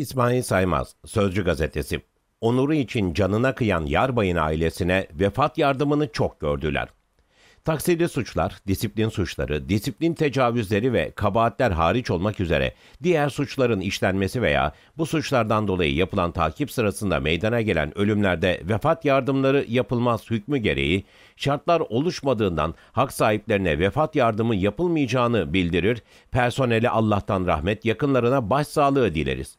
İsmail Saymaz, Sözcü Gazetesi. Onuru için canına kıyan Yarbay'ın ailesine vefat yardımını çok gördüler. Taksili suçlar, disiplin suçları, disiplin tecavüzleri ve kabahatler hariç olmak üzere diğer suçların işlenmesi veya bu suçlardan dolayı yapılan takip sırasında meydana gelen ölümlerde vefat yardımları yapılmaz hükmü gereği şartlar oluşmadığından hak sahiplerine vefat yardımı yapılmayacağını bildirir, personeli Allah'tan rahmet yakınlarına başsağlığı dileriz.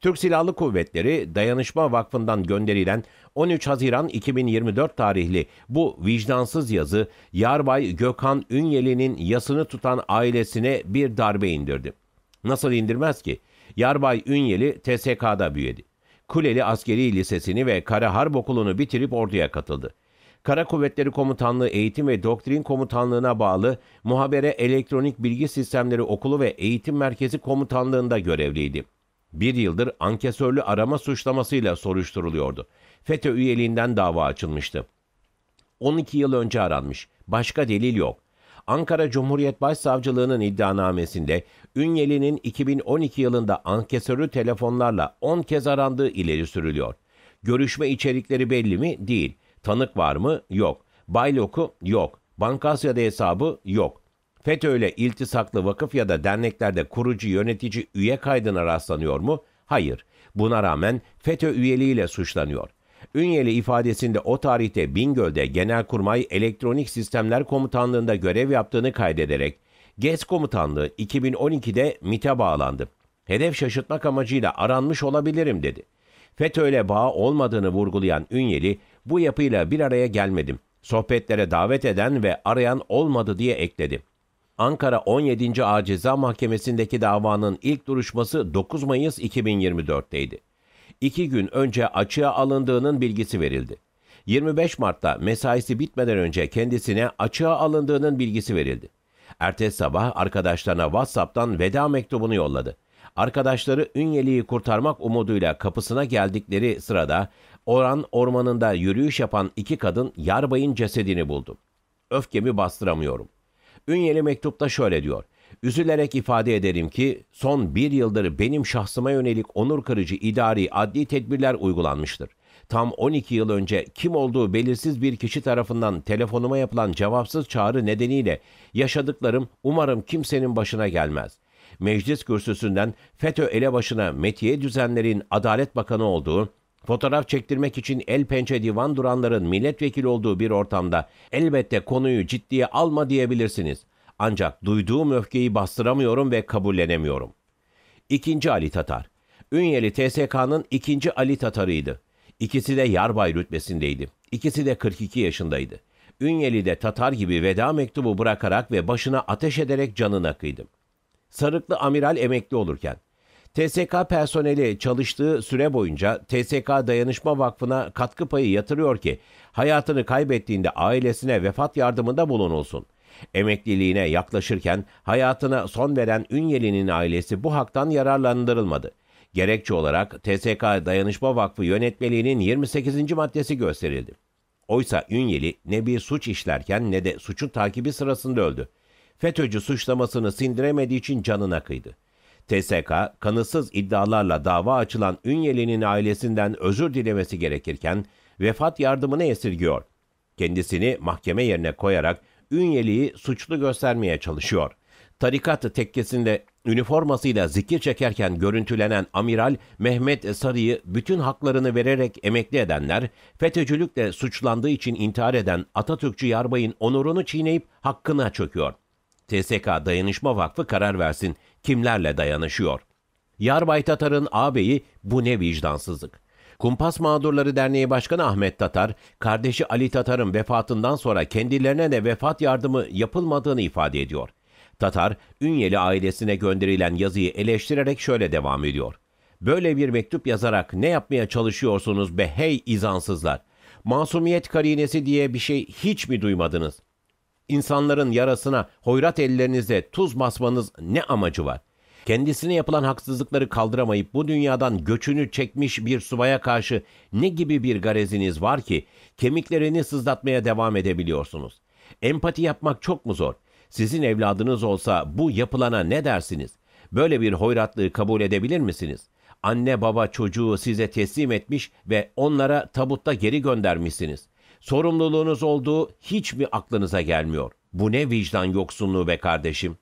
Türk Silahlı Kuvvetleri Dayanışma Vakfı'ndan gönderilen 13 Haziran 2024 tarihli bu vicdansız yazı Yarbay Gökhan Ünyeli'nin yasını tutan ailesine bir darbe indirdi. Nasıl indirmez ki? Yarbay Ünyeli TSK'da büyüdü. Kuleli Askeri Lisesi'ni ve Kara Harp Okulu'nu bitirip orduya katıldı. Kara Kuvvetleri Komutanlığı Eğitim ve Doktrin Komutanlığı'na bağlı Muhabere Elektronik Bilgi Sistemleri Okulu ve Eğitim Merkezi Komutanlığı'nda görevliydi bir yıldır ankesörlü arama suçlamasıyla soruşturuluyordu. FETÖ üyeliğinden dava açılmıştı. 12 yıl önce aranmış. Başka delil yok. Ankara Cumhuriyet Başsavcılığı'nın iddianamesinde Ünyeli'nin 2012 yılında ankesörlü telefonlarla 10 kez arandığı ileri sürülüyor. Görüşme içerikleri belli mi? Değil. Tanık var mı? Yok. Baylok'u? Yok. Bankasya'da hesabı? Yok. FETÖ'yle iltisaklı vakıf ya da derneklerde kurucu, yönetici, üye kaydına rastlanıyor mu? Hayır. Buna rağmen FETÖ üyeliğiyle suçlanıyor. Ünyeli ifadesinde o tarihte Bingöl'de Genelkurmay Elektronik Sistemler Komutanlığı'nda görev yaptığını kaydederek GES Komutanlığı 2012'de MIT'e bağlandı. Hedef şaşırtmak amacıyla aranmış olabilirim dedi. FETÖ'yle bağ olmadığını vurgulayan Ünyeli, bu yapıyla bir araya gelmedim. Sohbetlere davet eden ve arayan olmadı diye ekledi. Ankara 17. Ağır Ceza Mahkemesi'ndeki davanın ilk duruşması 9 Mayıs 2024'teydi. İki gün önce açığa alındığının bilgisi verildi. 25 Mart'ta mesaisi bitmeden önce kendisine açığa alındığının bilgisi verildi. Ertesi sabah arkadaşlarına WhatsApp'tan veda mektubunu yolladı. Arkadaşları Ünyeli'yi kurtarmak umuduyla kapısına geldikleri sırada Oran ormanında yürüyüş yapan iki kadın Yarbay'ın cesedini buldu. Öfkemi bastıramıyorum. Ünyeli mektupta şöyle diyor. Üzülerek ifade ederim ki son bir yıldır benim şahsıma yönelik onur kırıcı idari adli tedbirler uygulanmıştır. Tam 12 yıl önce kim olduğu belirsiz bir kişi tarafından telefonuma yapılan cevapsız çağrı nedeniyle yaşadıklarım umarım kimsenin başına gelmez. Meclis kürsüsünden FETÖ elebaşına Metiye Düzenler'in Adalet Bakanı olduğu, Fotoğraf çektirmek için el pençe divan duranların milletvekili olduğu bir ortamda elbette konuyu ciddiye alma diyebilirsiniz. Ancak duyduğum öfkeyi bastıramıyorum ve kabullenemiyorum. İkinci Ali Tatar Ünyeli TSK'nın ikinci Ali Tatar'ıydı. İkisi de yarbay rütbesindeydi. İkisi de 42 yaşındaydı. Ünyeli de Tatar gibi veda mektubu bırakarak ve başına ateş ederek canına kıydı. Sarıklı amiral emekli olurken TSK personeli çalıştığı süre boyunca TSK Dayanışma Vakfı'na katkı payı yatırıyor ki hayatını kaybettiğinde ailesine vefat yardımında bulunulsun. Emekliliğine yaklaşırken hayatına son veren Ünyeli'nin ailesi bu haktan yararlandırılmadı. Gerekçe olarak TSK Dayanışma Vakfı yönetmeliğinin 28. maddesi gösterildi. Oysa Ünyeli ne bir suç işlerken ne de suçun takibi sırasında öldü. FETÖ'cü suçlamasını sindiremediği için canına kıydı. TSK, kanıtsız iddialarla dava açılan Ünyeli'nin ailesinden özür dilemesi gerekirken vefat yardımını esirgiyor. Kendisini mahkeme yerine koyarak Ünyeli'yi suçlu göstermeye çalışıyor. Tarikat tekkesinde üniformasıyla zikir çekerken görüntülenen Amiral Mehmet Sarı'yı bütün haklarını vererek emekli edenler, FETÖ'cülükle suçlandığı için intihar eden Atatürkçü yarbayın onurunu çiğneyip hakkına çöküyor. TSK Dayanışma Vakfı karar versin kimlerle dayanışıyor. Yarbay Tatar'ın ağabeyi bu ne vicdansızlık. Kumpas Mağdurları Derneği Başkanı Ahmet Tatar, kardeşi Ali Tatar'ın vefatından sonra kendilerine de vefat yardımı yapılmadığını ifade ediyor. Tatar, Ünyeli ailesine gönderilen yazıyı eleştirerek şöyle devam ediyor. Böyle bir mektup yazarak ne yapmaya çalışıyorsunuz be hey izansızlar? Masumiyet karinesi diye bir şey hiç mi duymadınız? İnsanların yarasına hoyrat ellerinizle tuz basmanız ne amacı var? Kendisine yapılan haksızlıkları kaldıramayıp bu dünyadan göçünü çekmiş bir subaya karşı ne gibi bir gareziniz var ki kemiklerini sızlatmaya devam edebiliyorsunuz? Empati yapmak çok mu zor? Sizin evladınız olsa bu yapılana ne dersiniz? Böyle bir hoyratlığı kabul edebilir misiniz? Anne baba çocuğu size teslim etmiş ve onlara tabutta geri göndermişsiniz.'' sorumluluğunuz olduğu hiç mi aklınıza gelmiyor? Bu ne vicdan yoksunluğu be kardeşim?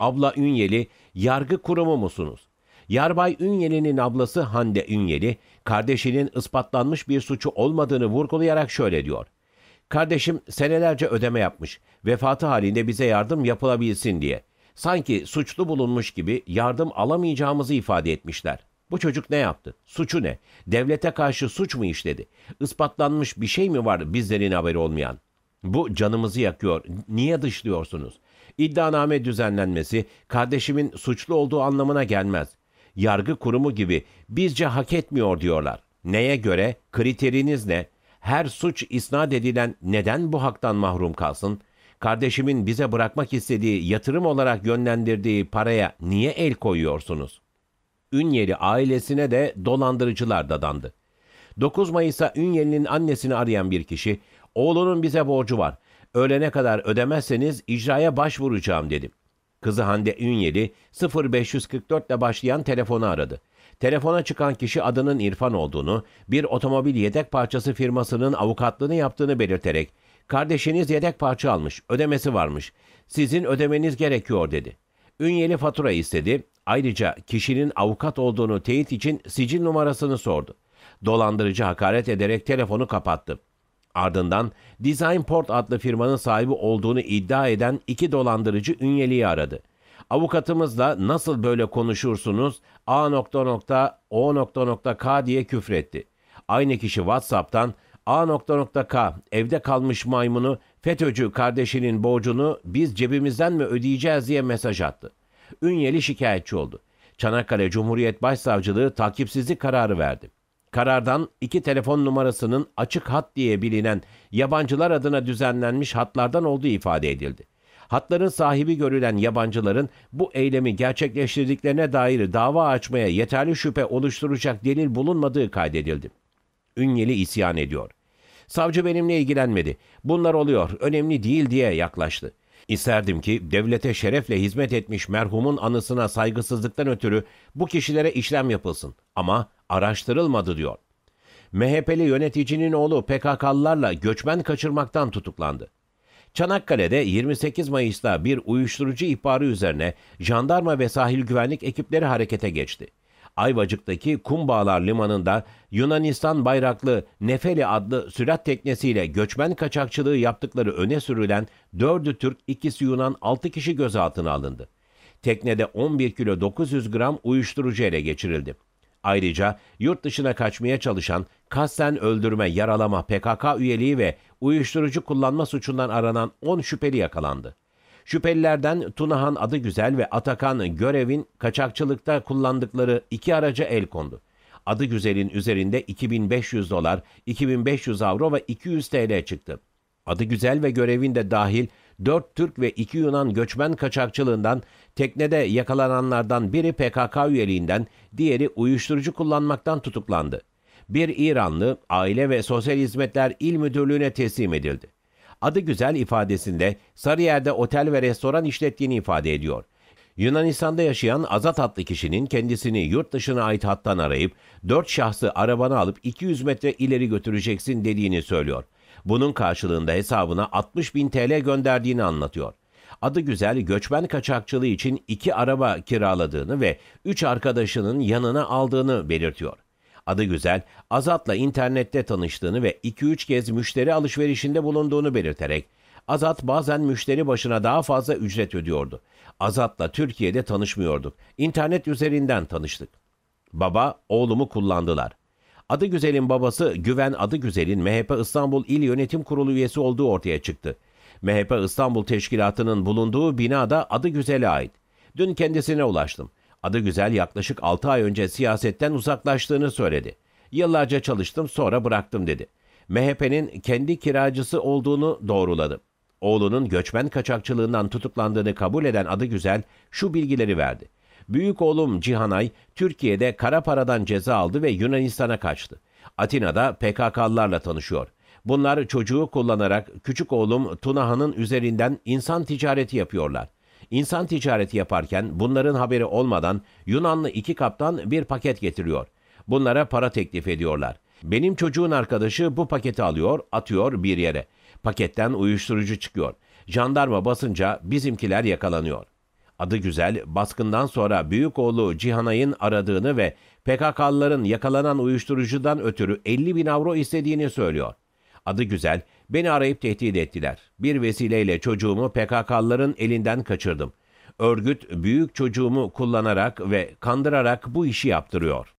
Abla Ünyeli, yargı kurumu musunuz? Yarbay Ünyeli'nin ablası Hande Ünyeli, kardeşinin ispatlanmış bir suçu olmadığını vurgulayarak şöyle diyor. Kardeşim senelerce ödeme yapmış, vefatı halinde bize yardım yapılabilsin diye. Sanki suçlu bulunmuş gibi yardım alamayacağımızı ifade etmişler.'' Bu çocuk ne yaptı? Suçu ne? Devlete karşı suç mu işledi? Ispatlanmış bir şey mi var bizlerin haberi olmayan? Bu canımızı yakıyor. Niye dışlıyorsunuz? İddianame düzenlenmesi kardeşimin suçlu olduğu anlamına gelmez. Yargı kurumu gibi bizce hak etmiyor diyorlar. Neye göre? Kriteriniz ne? Her suç isnat edilen neden bu haktan mahrum kalsın? Kardeşimin bize bırakmak istediği yatırım olarak yönlendirdiği paraya niye el koyuyorsunuz? Ünyeli ailesine de dolandırıcılar dadandı. 9 Mayıs'a Ünyeli'nin annesini arayan bir kişi, oğlunun bize borcu var, öğlene kadar ödemezseniz icraya başvuracağım dedi. Kızı Hande Ünyeli 0544 ile başlayan telefonu aradı. Telefona çıkan kişi adının İrfan olduğunu, bir otomobil yedek parçası firmasının avukatlığını yaptığını belirterek, kardeşiniz yedek parça almış, ödemesi varmış, sizin ödemeniz gerekiyor dedi. Ünyeli fatura istedi, Ayrıca kişinin avukat olduğunu teyit için sicil numarasını sordu. Dolandırıcı hakaret ederek telefonu kapattı. Ardından Designport adlı firmanın sahibi olduğunu iddia eden iki dolandırıcı Ünyeli'yi aradı. Avukatımızla nasıl böyle konuşursunuz A nokta nokta O nokta nokta K diye küfretti. Aynı kişi WhatsApp'tan A nokta nokta K evde kalmış maymunu FETÖ'cü kardeşinin borcunu biz cebimizden mi ödeyeceğiz diye mesaj attı. Ünyeli şikayetçi oldu. Çanakkale Cumhuriyet Başsavcılığı takipsizlik kararı verdi. Karardan iki telefon numarasının açık hat diye bilinen yabancılar adına düzenlenmiş hatlardan olduğu ifade edildi. Hatların sahibi görülen yabancıların bu eylemi gerçekleştirdiklerine dair dava açmaya yeterli şüphe oluşturacak delil bulunmadığı kaydedildi. Ünyeli isyan ediyor. Savcı benimle ilgilenmedi. Bunlar oluyor, önemli değil diye yaklaştı. İsterdim ki devlete şerefle hizmet etmiş merhumun anısına saygısızlıktan ötürü bu kişilere işlem yapılsın ama araştırılmadı diyor. MHP'li yöneticinin oğlu PKK'lılarla göçmen kaçırmaktan tutuklandı. Çanakkale'de 28 Mayıs'ta bir uyuşturucu ihbarı üzerine jandarma ve sahil güvenlik ekipleri harekete geçti. Ayvacık'taki Kumbağalar Limanı'nda Yunanistan bayraklı Nefeli adlı sürat teknesiyle göçmen kaçakçılığı yaptıkları öne sürülen 4'ü Türk, ikisi Yunan 6 kişi gözaltına alındı. Teknede 11 kilo 900 gram uyuşturucu ele geçirildi. Ayrıca yurt dışına kaçmaya çalışan kasten öldürme, yaralama, PKK üyeliği ve uyuşturucu kullanma suçundan aranan 10 şüpheli yakalandı. Şüphelilerden Tunahan Adıgüzel ve Atakan Görev'in kaçakçılıkta kullandıkları iki araca el kondu. Adıgüzel'in üzerinde 2500 dolar, 2500 avro ve 200 TL çıktı. Adıgüzel ve Görev'in de dahil 4 Türk ve 2 Yunan göçmen kaçakçılığından, teknede yakalananlardan biri PKK üyeliğinden, diğeri uyuşturucu kullanmaktan tutuklandı. Bir İranlı Aile ve Sosyal Hizmetler İl Müdürlüğü'ne teslim edildi adı güzel ifadesinde Sarıyer'de otel ve restoran işlettiğini ifade ediyor. Yunanistan'da yaşayan Azat adlı kişinin kendisini yurt dışına ait hattan arayıp 4 şahsı arabana alıp 200 metre ileri götüreceksin dediğini söylüyor. Bunun karşılığında hesabına 60 bin TL gönderdiğini anlatıyor. Adı güzel göçmen kaçakçılığı için iki araba kiraladığını ve üç arkadaşının yanına aldığını belirtiyor. Adı Güzel, Azat'la internette tanıştığını ve 2-3 kez müşteri alışverişinde bulunduğunu belirterek, Azat bazen müşteri başına daha fazla ücret ödüyordu. Azat'la Türkiye'de tanışmıyorduk. İnternet üzerinden tanıştık. Baba, oğlumu kullandılar. Adı Güzel'in babası Güven Adı Güzel'in MHP İstanbul İl Yönetim Kurulu üyesi olduğu ortaya çıktı. MHP İstanbul Teşkilatı'nın bulunduğu binada Adı Güzel'e ait. Dün kendisine ulaştım. Adı güzel yaklaşık 6 ay önce siyasetten uzaklaştığını söyledi. Yıllarca çalıştım sonra bıraktım dedi. MHP'nin kendi kiracısı olduğunu doğruladı. Oğlunun göçmen kaçakçılığından tutuklandığını kabul eden adı güzel şu bilgileri verdi. Büyük oğlum Cihanay Türkiye'de kara paradan ceza aldı ve Yunanistan'a kaçtı. Atina'da PKK'lılarla tanışıyor. Bunlar çocuğu kullanarak küçük oğlum Tunahan'ın üzerinden insan ticareti yapıyorlar. İnsan ticareti yaparken bunların haberi olmadan Yunanlı iki kaptan bir paket getiriyor. Bunlara para teklif ediyorlar. Benim çocuğun arkadaşı bu paketi alıyor, atıyor bir yere. Paketten uyuşturucu çıkıyor. Jandarma basınca bizimkiler yakalanıyor. Adı güzel, baskından sonra büyük oğlu Cihanay'ın aradığını ve PKK'lıların yakalanan uyuşturucudan ötürü 50 bin avro istediğini söylüyor. Adı güzel, Beni arayıp tehdit ettiler. Bir vesileyle çocuğumu PKK'lıların elinden kaçırdım. Örgüt büyük çocuğumu kullanarak ve kandırarak bu işi yaptırıyor.